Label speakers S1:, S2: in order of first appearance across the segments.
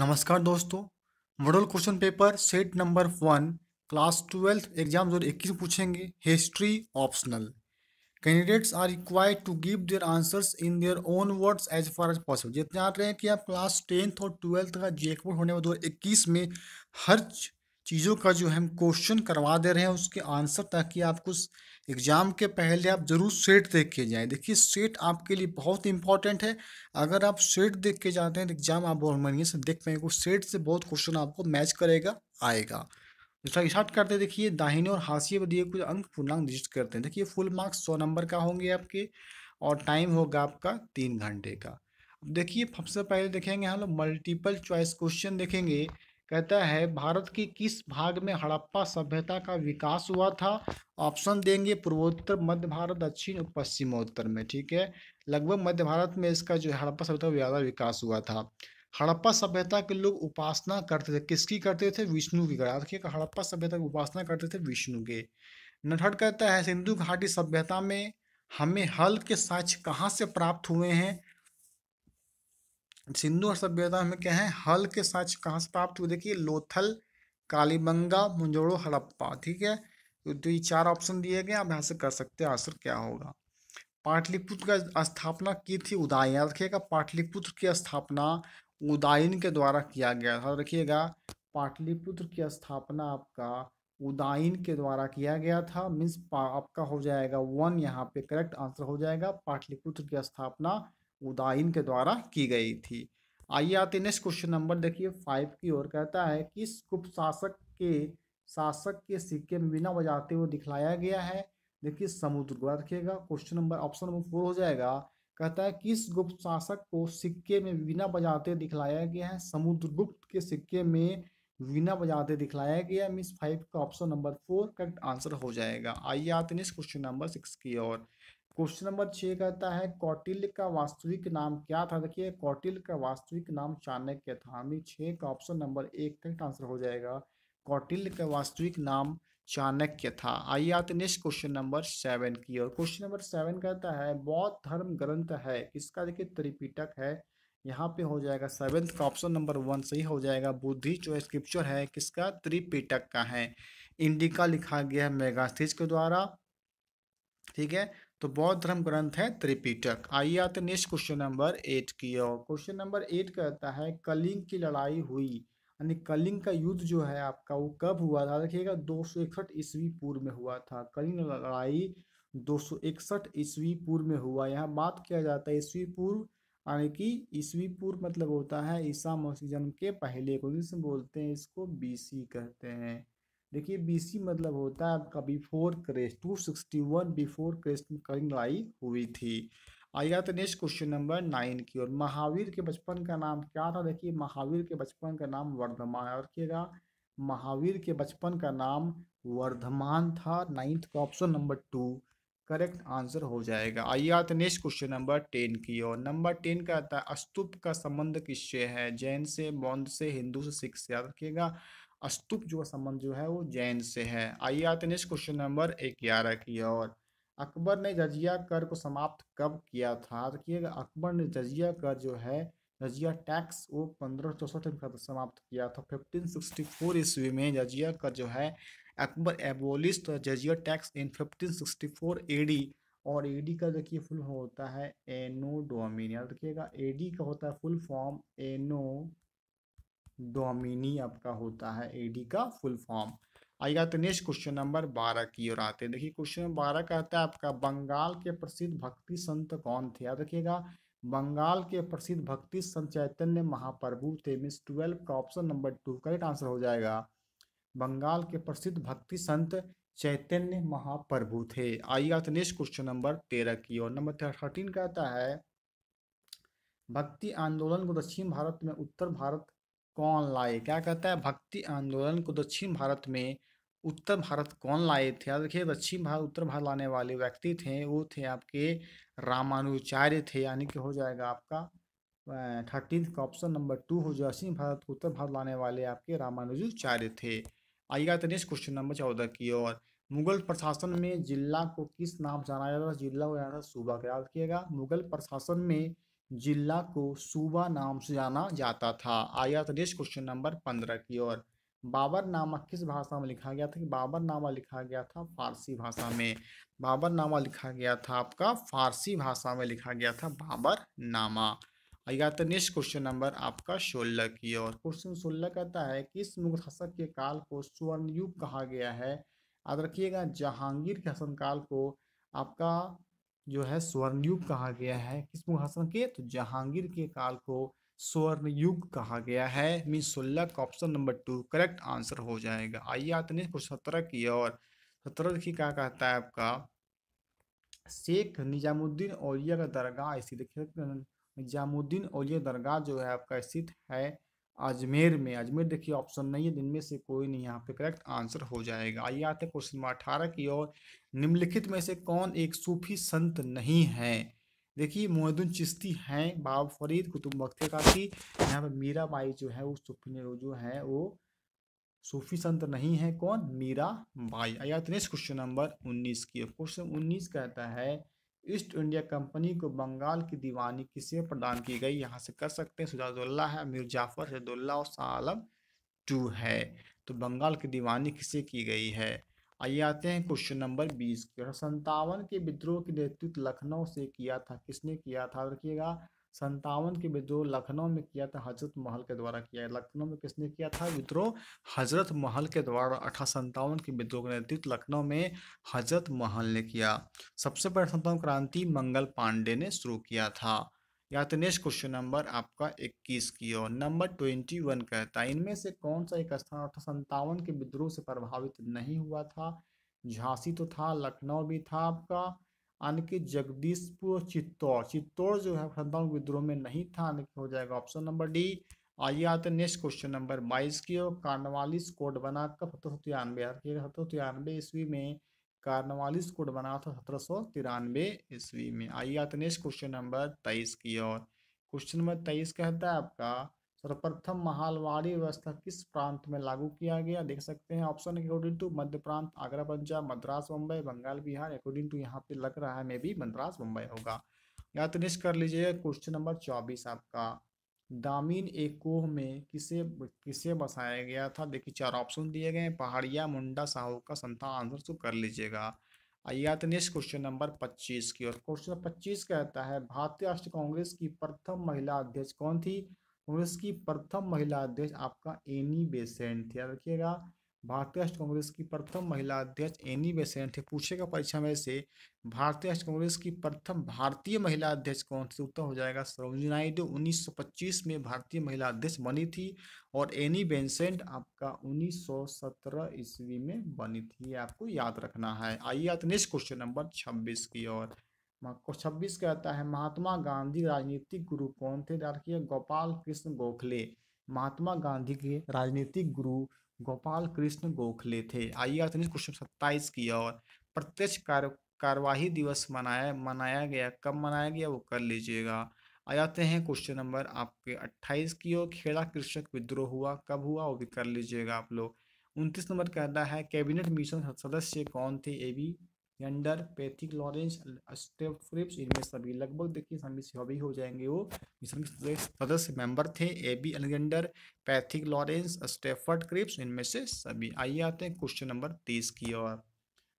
S1: नमस्कार दोस्तों model question paper set number one class twelfth exam दो हज़ार इक्कीस पूछेंगे history optional candidates are required to give their answers in their own words as far as possible जितने आ रहे हैं कि आप क्लास टेंथ और ट्वेल्थ का जेकपुर होने वाले दो में हर चीज़ों का जो हम क्वेश्चन करवा दे रहे हैं उसके आंसर ताकि आप कुछ एग्ज़ाम के पहले आप ज़रूर सेट देख के जाएँ देखिए सेट आपके लिए बहुत इंपॉर्टेंट है अगर आप सेट देख के जाते हैं तो एग्ज़ाम आप बहुत महीने से देख पाएंगे सेट से बहुत क्वेश्चन आपको मैच करेगा आएगा जैसा स्टार्ट करते देखिए दाहिने और हाशिए पर दिए कुछ अंक पूर्णांक डिजिट करते हैं देखिए फुल मार्क्स सौ नंबर का होंगे आपके और टाइम होगा आपका तीन घंटे का देखिए सबसे पहले देखेंगे हम लोग मल्टीपल चॉइस क्वेश्चन देखेंगे कहता है भारत के किस भाग में हड़प्पा सभ्यता का विकास हुआ था ऑप्शन देंगे पूर्वोत्तर मध्य भारत दक्षिण और पश्चिमोत्तर में ठीक है लगभग मध्य भारत में इसका जो है हड़प्पा सभ्यता ज़्यादा विकास हुआ था हड़प्पा सभ्यता के लोग उपासना करते थे किसकी करते थे विष्णु की करते हड़प्पा सभ्यता की उपासना करते थे विष्णु के नटहट कहता है सिंधु घाटी सभ्यता में हमें हल के साक्ष्य कहाँ से प्राप्त हुए हैं सिंधु और सभ्यता में क्या है हल के साक्ष्य कहाँ से प्राप्त हुए देखिए लोथल कालीबंगा मुंजोड़ो हड़प्पा ठीक है तो ये चार ऑप्शन दिए गए आप यहाँ से कर सकते हैं आंसर क्या होगा पाटलिपुत्र का स्थापना की थी उदायन याद रखिएगा पाटलिपुत्र की स्थापना उदायन के द्वारा किया गया था रखिएगा पाटलिपुत्र की स्थापना आपका उदायन के द्वारा किया गया था मीन्स आपका हो जाएगा वन यहाँ पे करेक्ट आंसर हो जाएगा पाटलिपुत्र की स्थापना उदाइन के द्वारा की गई थी आइए आते नेक्स्ट क्वेश्चन नंबर देखिए फाइव की ओर कहता है किस गुप्त शासक के शासक के सिक्के में बिना बजाते हुए दिखलाया गया है देखिए समुद्र रखिएगा question number option number four हो जाएगा कहता है किस गुप्त शासक को सिक्के में बिना बजाते दिखलाया गया है समुद्रगुप्त के सिक्के में बिना बजाते दिखलाया गया है मिस फाइव का option number four correct answer हो जाएगा आइए आते हैं क्वेश्चन नंबर सिक्स की ओर क्वेश्चन नंबर छः कहता है कौटिल्य का वास्तविक नाम क्या था देखिए कौटिल्य का वास्तविक नाम चाणक्य था हमें छः का ऑप्शन नंबर एक करेक्ट आंसर हो जाएगा कौटिल्य का वास्तविक नाम चाणक्य था आइए आते नेक्स्ट क्वेश्चन नंबर सेवन की और क्वेश्चन नंबर सेवन कहता है बौद्ध धर्म ग्रंथ है इसका देखिए त्रिपिटक है यहाँ पे हो जाएगा सेवेंथ का ऑप्शन नंबर वन सही हो जाएगा बुद्धि जो स्क्रिप्चर है किसका त्रिपिटक का है इंडिका लिखा गया है मेगास्थिज के द्वारा ठीक है तो बौद्ध धर्म ग्रंथ है त्रिपिटक आइए आते नेक्स्ट क्वेश्चन नंबर एट की ओर क्वेश्चन नंबर एट कहता है कलिंग की लड़ाई हुई यानी कलिंग का युद्ध जो है आपका वो कब हुआ था देखिएगा दो सौ इकसठ ईस्वी पूर्व में हुआ था कलिंग लड़ाई दो सौ इकसठ ईस्वी पूर्व में हुआ यहाँ बात किया जाता है ईस्वी पूर्व यानी कि ईस्वी पूर्व मतलब होता है ईसा मसीह जन्म के पहले को जिसमें बोलते हैं इसको बीसी कहते हैं देखिए बी मतलब होता है आपका before Christ two sixty one before Christ में लड़ाई हुई थी आइए तो नेक्स्ट क्वेश्चन नंबर नाइन की और महावीर के बचपन का नाम क्या था देखिए महावीर के बचपन का नाम वर्धमान और क्या महावीर के बचपन का नाम वर्धमान था नाइन्थ का option number two correct answer हो जाएगा आइए आते नेक्स्ट क्वेश्चन नंबर टेन की और नंबर टेन का आता है स्तूप का संबंध किससे है जैन से बौद्ध से हिंदू से सिख से याद रखिएगा स्तूप जो संबंध जो है वो जैन से है आइए आते नेक्स्ट क्वेश्चन नंबर ग्यारह की और अकबर ने जजिया कर को समाप्त कब किया था तो देखिएगा अकबर ने जजिया कर जो है जजिया टैक्स वो पंद्रह चौसठ में समाप्त किया था फिफ्टीन सिक्सटी फोर ईस्वी में जजिया कर जो है Akbar abolished jizya tax in fifteen sixty four AD और एडी का देखिए फुल होता है एनो डोमिन याद तो रखिएगा एडी का होता है फुल फॉर्म एनो डोमिनी आपका होता है एडी का फुल फॉर्म आएगा तो नेक्स्ट क्वेश्चन नंबर बारह की ओर आते हैं देखिए क्वेश्चन नंबर बारह कहता है आपका बंगाल के प्रसिद्ध भक्ति संत कौन थे याद रखिएगा बंगाल के प्रसिद्ध भक्ति संत चैतन्य महाप्रभु थे मिस ट्वेल्व का option number two correct answer हो जाएगा बंगाल के प्रसिद्ध भक्ति संत चैतन्य महाप्रभु थे आइएगा तो नेक्स्ट क्वेश्चन नंबर तेरह की ओर नंबर थर्टीन कहता है भक्ति आंदोलन को दक्षिण भारत में उत्तर भारत कौन लाए क्या कहता है भक्ति आंदोलन को दक्षिण भारत में उत्तर भारत कौन लाए थे याद रखिए दक्षिण भारत उत्तर भारत लाने वाले व्यक्ति थे वो थे आपके रामानुचार्य थे यानी कि हो जाएगा आपका थर्टीन का ऑप्शन नंबर टू हो जाए दक्षिण भारत को उत्तर भारत लाने वाले आपके रामानुजाचार्य थे आइएगा तो नेक्स्ट क्वेश्चन नंबर चौदह की ओर मुगल प्रशासन में जिला को किस नाम जाना जाता था जिला को जाना सूबा का याद किएगा मुगल प्रशासन में जिला को सूबा नाम से जाना जाता था आया नेक्स्ट क्वेश्चन नंबर पंद्रह की ओर नामा किस भाषा में लिखा गया था कि बाबर नामा लिखा गया था फारसी भाषा में बाबर नामा लिखा गया था आपका फारसी भाषा में लिखा गया था बाबर नामा आया तो नेक्स्ट क्वेश्चन नंबर आपका सोलह की और क्वेश्चन सोलह कहता है किस मुगल शासक के काल को स्वर्णयुग युग कहा गया है याद रखिएगा जहांगीर के हसन काल को आपका जो है स्वर्ण युग कहा गया है किस मुहासन के तो जहांगीर के काल को स्वर्ण युग कहा गया है मीन सोलह का option number two correct answer हो जाएगा आइए आते हैं क्वेश्चन सत्रह की और सत्रह की क्या कहता है आपका शेख निजामुद्दीन औलिया का दरगाह स्थित निजामुद्दीन औलिया दरगाह जो है आपका स्थित है अजमेर में अजमेर देखिए ऑप्शन नहीं है में से कोई नहीं यहाँ पे करेक्ट आंसर हो जाएगा आइए आते हैं क्वेश्चन नंबर अठारह की ओर निम्नलिखित में से कौन एक सूफी संत नहीं है देखिए मोहदुल चिश्ती हैं बाब फरीद कुतुब बख्ते काफी यहाँ पर मीरा बाई जो है वो सूफी ने जो है वो सूफी संत नहीं है कौन मीरा बाई आया तो नेक्स्ट क्वेश्चन नंबर उन्नीस की क्वेश्चन उन्नीस कहता है ईस्ट इंडिया कंपनी को बंगाल की दीवानी किसे प्रदान की गई यहाँ से कर सकते हैं सुजाजुल्ला है मीर जाफर सदुल्ला और शाह टू है तो बंगाल की दीवानी किसे की गई है आइए आते हैं क्वेश्चन नंबर बीस संतावन के विद्रोह के नेतृत्व लखनऊ से किया था किसने किया था रखिएगा संतावन के विद्रोह लखनऊ में किया था हजरत महल के द्वारा किया लखनऊ में किसने किया था विद्रोह हजरत महल के द्वारा अठारह संतावन के विद्रोह का नेतृत्व लखनऊ में हजरत महल ने किया सबसे पहले संतावन तो क्रांति मंगल पांडे ने शुरू किया था या तो नेक्स्ट क्वेश्चन नंबर आपका 21 की ओर नंबर 21 कहता है इनमें से कौन सा एक स्थान अठारह संतावन के विद्रोह से प्रभावित नहीं हुआ था झांसी तो था लखनऊ भी था आपका यानी कि जगदीशपुर चित्तौड़ चित्तौड़ जो है खंदान विद्रोह में नहीं था यानी कि हो जाएगा ऑप्शन नंबर डी आइए आते हैं नेक्स्ट क्वेश्चन नंबर बाईस की ओर कार्नवालिस कोड बना कब सत्रह सौ तिरानवे सत्रह सौ तिरानवे ईस्वी में कार्नवालिस कोड बना था सत्रह सौ तिरानवे ईस्वी में आइए आते नेक्स्ट क्वेश्चन नंबर तेईस की ओर क्वेश्चन नंबर तेईस कहता है आपका सर्वप्रथम महालवाड़ी व्यवस्था किस प्रांत में लागू किया गया देख सकते हैं option according to Madhya Prant Agra Punjab Madras Mumbai Bengal Bihar according to यहाँ पे लग रहा है मे बी मद्रास मुंबई होगा या तो निश्चित कर लीजिए क्वेश्चन नंबर चौबीस आपका दामिन एकोह में किसे किसे बसाया गया था देखिए चार ऑप्शन दिए गए हैं पहाड़िया मुंडा साहू का संता आंसर तो कर लीजिएगा आइए नेक्स्ट क्वेश्चन नंबर 25 की और क्वेश्चन 25 कहता है भारतीय राष्ट्रीय कांग्रेस की प्रथम महिला अध्यक्ष कौन थी कांग्रेस की प्रथम महिला अध्यक्ष आपका एनी बेसेंट थी याद रखिएगा भारतीय राष्ट्रीय कांग्रेस की प्रथम महिला अध्यक्ष एनी बेसेंट थी पूछेगा परीक्षा में से भारतीय राष्ट्रीय कांग्रेस की प्रथम भारतीय महिला अध्यक्ष कौन थी उत्तर हो जाएगा सरोजनी नायडू 1925 में भारतीय महिला अध्यक्ष बनी थी और एनी बेसेंट आपका 1917 ईस्वी में बनी थी आपको याद रखना है आइए आते नेक्स्ट क्वेश्चन नंबर छब्बीस की ओर और छब्बीस कहता है महात्मा गांधी राजनीतिक गुरु कौन थे याद रखिए गोपाल कृष्ण गोखले महात्मा गांधी के राजनीतिक गुरु गोपाल कृष्ण गोखले थे आइए अर्थनीस क्वेश्चन सत्ताईस की और प्रत्यक्ष कार्य कार्यवाही दिवस मनाया मनाया गया कब मनाया गया वो कर लीजिएगा आ जाते हैं क्वेश्चन नंबर आपके 28 की ओर खेड़ा कृषक विद्रोह हुआ कब हुआ वो भी कर लीजिएगा आप लोग उनतीस नंबर कहता है कैबिनेट मिशन सदस्य कौन थे ए बी यंडर पैथिक लॉरेंस स्टेफ्रिप्स इनमें सभी लगभग देखिए सभी सभी हो जाएंगे वो के सदस्य मेंबर थे A B Alexander Pethick Lawrence Stafford Cripps इनमें से सभी आइए आते हैं क्वेश्चन नंबर तीस की ओर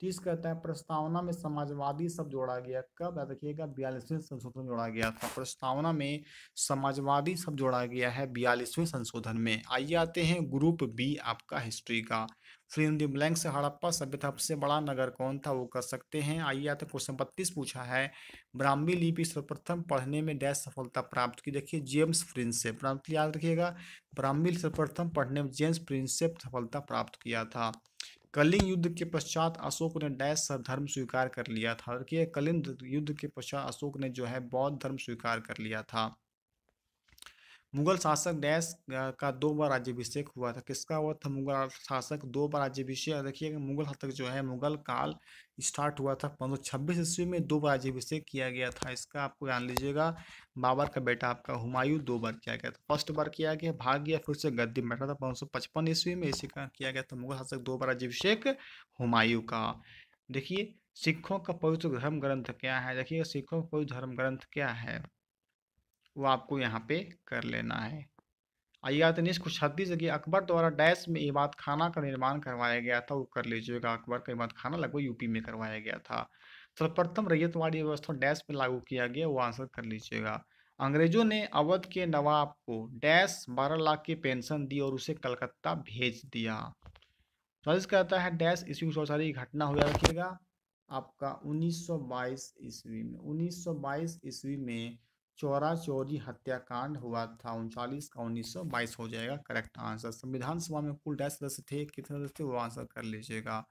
S1: तीस तो कहते हैं प्रस्तावना में समाजवादी सब जोड़ा गया कब याद रखिएगा बयालीसवें संशोधन जोड़ा गया था प्रस्तावना में समाजवादी शब्द जोड़ा गया है बयालीसवें संशोधन में आइए आते हैं ग्रुप बी आपका हिस्ट्री का फिल इन ब्लैंक से हड़प्पा सभ्यता सबसे बड़ा नगर कौन था वो कर सकते हैं आइए आते क्वेश्चन बत्तीस पूछा है ब्राह्मी लिपि सर्वप्रथम पढ़ने में डैश सफलता प्राप्त की देखिए जेम्स से प्राप्त याद रखिएगा ब्राह्मी सर्वप्रथम पढ़ने में जेम्स प्रिंसेप सफलता प्राप्त किया था कलिंग युद्ध के पश्चात अशोक ने डैश धर्म स्वीकार कर लिया था और कि कलिंग युद्ध के पश्चात अशोक ने जो है बौद्ध धर्म स्वीकार कर लिया था मुगल शासक डैश का दो बार राज्यभिषेक हुआ था किसका हुआ था मुगल शासक दो बार राज्यभिषेक देखिए मुगल शासक जो है मुगल काल स्टार्ट हुआ था पंद्रह छब्बीस ईस्वी में दो बार राज्यभिषेक किया गया था इसका आपको जान लीजिएगा बाबर का बेटा आपका हुमायूं दो बार किया गया था फर्स्ट बार किया गया भाग गया फिर से गद्दी में बैठा था पंद्रह सौ पचपन ईस्वी में इसी का किया गया था मुगल शासक दो बार राज्यभिषेक हुमायूं का देखिए सिखों का पवित्र धर्म ग्रंथ क्या है देखिए सिखों का पवित्र धर्म ग्रंथ क्या है वो आपको यहाँ पे कर लेना है अयात निस छत्तीस जगह अकबर द्वारा डैश में इबाद खाना का निर्माण करवाया गया था वो कर लीजिएगा अकबर का इबाद खाना लगभग यूपी में करवाया गया था सर्वप्रथम रैयतवाड़ी व्यवस्था डैश में लागू किया गया वो आंसर कर लीजिएगा अंग्रेजों ने अवध के नवाब को डैश बारह लाख की पेंशन दी और उसे कलकत्ता भेज दिया चौबीस कहता है डैश इसी सौ सारी घटना हो जाएगा आपका 1922 ईस्वी में 1922 ईस्वी में चौरा चौरी हत्याकांड हुआ था उनचालीस का उन्नीस सौ बाईस हो जाएगा करेक्ट आंसर संविधान सभा में कुल ढाई सदस्य थे कितने सदस्य थे वो आंसर कर लीजिएगा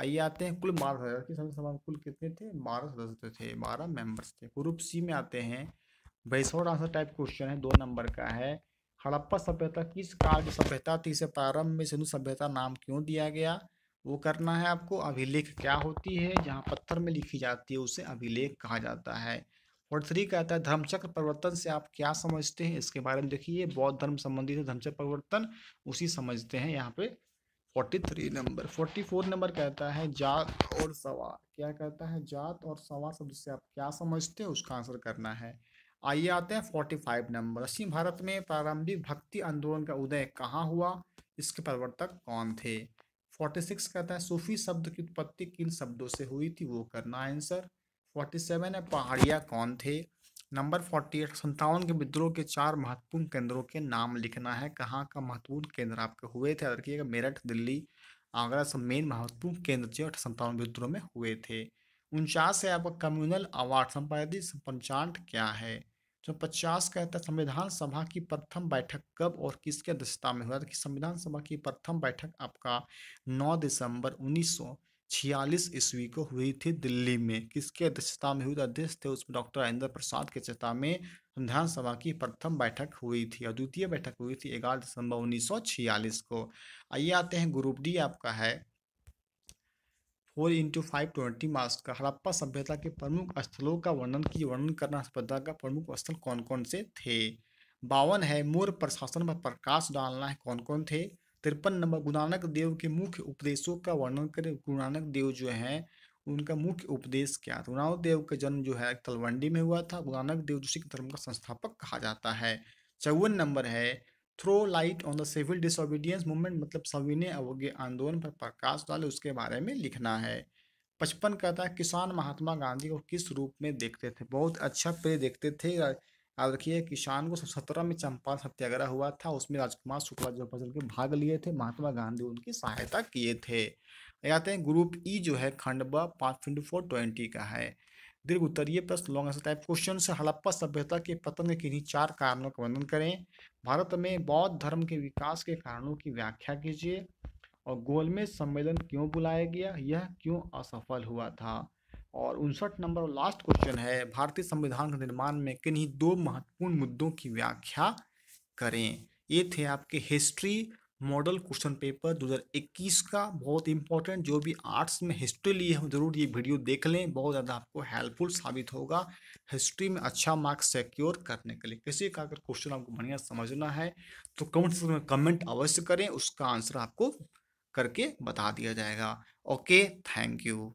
S1: आइए आते हैं कुल बारह सदस्य सभा में कुल कितने थे बारह सदस्य थे बारह मेंबर्स थे ग्रुप सी में आते हैं बैसौर आंसर टाइप क्वेश्चन है दो नंबर का है हड़प्पा सभ्यता किस काल की सभ्यता थी इसे प्रारंभ में सिंधु सभ्यता नाम क्यों दिया गया वो करना है आपको अभिलेख क्या होती है जहाँ पत्थर में लिखी जाती है उसे अभिलेख कहा जाता है और थ्री कहता है धर्मचक्र परिवर्तन से आप क्या समझते हैं इसके बारे में देखिए बौद्ध धर्म संबंधी धर्मचक्र परिवर्तन उसी समझते हैं यहाँ पे forty three number forty four number कहता है जात और सवार क्या कहता है जात और सवार शब्द से आप क्या समझते हैं उसका आंसर करना है आइए आते हैं फोर्टी फाइव नंबर दक्षिण भारत में प्रारंभिक भक्ति आंदोलन का उदय कहाँ हुआ इसके प्रवर्तक कौन थे फोर्टी सिक्स कहता है सूफी शब्द की उत्पत्ति किन शब्दों से हुई थी वो करना आंसर फोर्टी सेवन है पहाड़िया कौन थे नंबर फोर्टी एट संतावन के विद्रोह के चार महत्वपूर्ण केंद्रों के नाम लिखना है कहाँ का महत्वपूर्ण केंद्र आपके हुए थे किएगा मेरठ दिल्ली आगरा सब मेन महत्वपूर्ण केंद्र जो संतावन विद्रोह में हुए थे उनचास है आपका कम्युनल अवार्ड संपादित पंचांत क्या है जो पचास कहता है तो संविधान सभा की प्रथम बैठक कब और किसके अध्यक्षता में हुआ था कि संविधान सभा की प्रथम बैठक आपका 9 दिसंबर उन्नीस सौ छियालीस ईस्वी को हुई थी दिल्ली में किसके अध्यक्षता में हुई अध्यक्ष थे उसमें डॉक्टर राजेंद्र प्रसाद की अध्यक्षता में संविधान सभा की प्रथम बैठक हुई थी और द्वितीय बैठक हुई थी ग्यारह दिसंबर उन्नीस सौ छियालीस को आइए आते हैं ग्रुप डी आपका है four into five twenty marks का हड़प्पा सभ्यता के प्रमुख स्थलों का वर्णन की वर्णन करना सभ्यता का प्रमुख स्थल कौन कौन से थे बावन है मोर प्रशासन पर प्रकाश डालना है कौन कौन थे तिरपन नंबर गुरु नानक देव के मुख्य उपदेशों का वर्णन करें गुरु नानक देव जो है उनका मुख्य उपदेश क्या था गुरु नानक देव का जन्म जो है तलवंडी में हुआ था गुरु नानक देव जो सिख धर्म का संस्थापक कहा जाता है चौवन नंबर है throw light on the civil disobedience movement मतलब सविनय अवज्ञ आंदोलन पर प्रकाश डाले उसके बारे में लिखना है पचपन कहता है किसान महात्मा गांधी को किस रूप में देखते थे बहुत अच्छा प्रे देखते थे याद रखिए किसान को सत्रह में चंपारण सत्याग्रह हुआ था उसमें राजकुमार शुक्ला जो फसल के भाग लिए थे महात्मा गांधी उनकी सहायता किए थे आते हैं ग्रुप ई e जो है खंडवा पाँच फिफ्टी फोर ट्वेंटी का है दीर्घ उत्तरीय प्रश्न long answer type question Harappa सभ्यता के पतन के किन्हीं चार कारणों का वर्णन करें भारत में बौद्ध धर्म के विकास के कारणों की व्याख्या कीजिए और गोलमेज सम्मेलन क्यों बुलाया गया यह क्यों असफल हुआ था और उनसठ नंबर लास्ट क्वेश्चन है भारतीय संविधान के निर्माण में किन्हीं दो महत्वपूर्ण मुद्दों की व्याख्या करें ये थे आपके हिस्ट्री मॉडल क्वेश्चन पेपर 2021 का बहुत इंपॉर्टेंट जो भी आर्ट्स में हिस्ट्री लिए हम जरूर ये वीडियो देख लें बहुत ज़्यादा आपको हेल्पफुल साबित होगा हिस्ट्री में अच्छा मार्क्स सिक्योर करने के लिए किसी का अगर क्वेश्चन आपको बढ़िया समझना है तो कमेंट सेक्शन में कमेंट अवश्य करें उसका आंसर आपको करके बता दिया जाएगा ओके थैंक यू